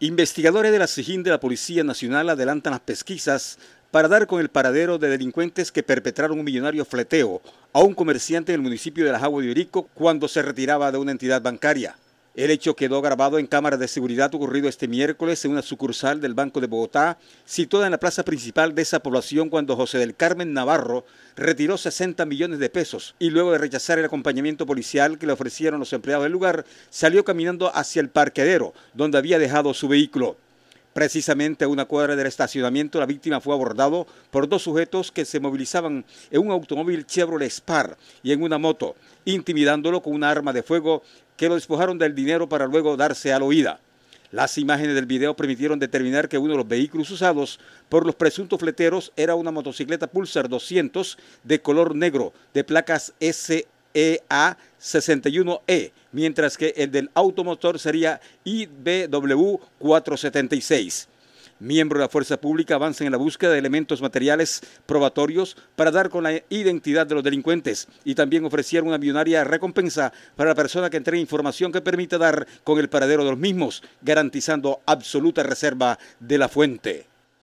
Investigadores de la SIGIN de la Policía Nacional adelantan las pesquisas para dar con el paradero de delincuentes que perpetraron un millonario fleteo a un comerciante en el municipio de La Jagua de Urico cuando se retiraba de una entidad bancaria. El hecho quedó grabado en cámara de seguridad ocurrido este miércoles en una sucursal del Banco de Bogotá, situada en la plaza principal de esa población cuando José del Carmen Navarro retiró 60 millones de pesos y luego de rechazar el acompañamiento policial que le ofrecieron los empleados del lugar, salió caminando hacia el parqueadero donde había dejado su vehículo. Precisamente a una cuadra del estacionamiento, la víctima fue abordado por dos sujetos que se movilizaban en un automóvil Chevrolet Spar y en una moto, intimidándolo con una arma de fuego que lo despojaron del dinero para luego darse a la huida. Las imágenes del video permitieron determinar que uno de los vehículos usados por los presuntos fleteros era una motocicleta Pulsar 200 de color negro de placas S EA61E, e, mientras que el del automotor sería IBW476. Miembros de la Fuerza Pública avanzan en la búsqueda de elementos materiales probatorios para dar con la identidad de los delincuentes y también ofrecieron una millonaria recompensa para la persona que entregue información que permita dar con el paradero de los mismos, garantizando absoluta reserva de la fuente.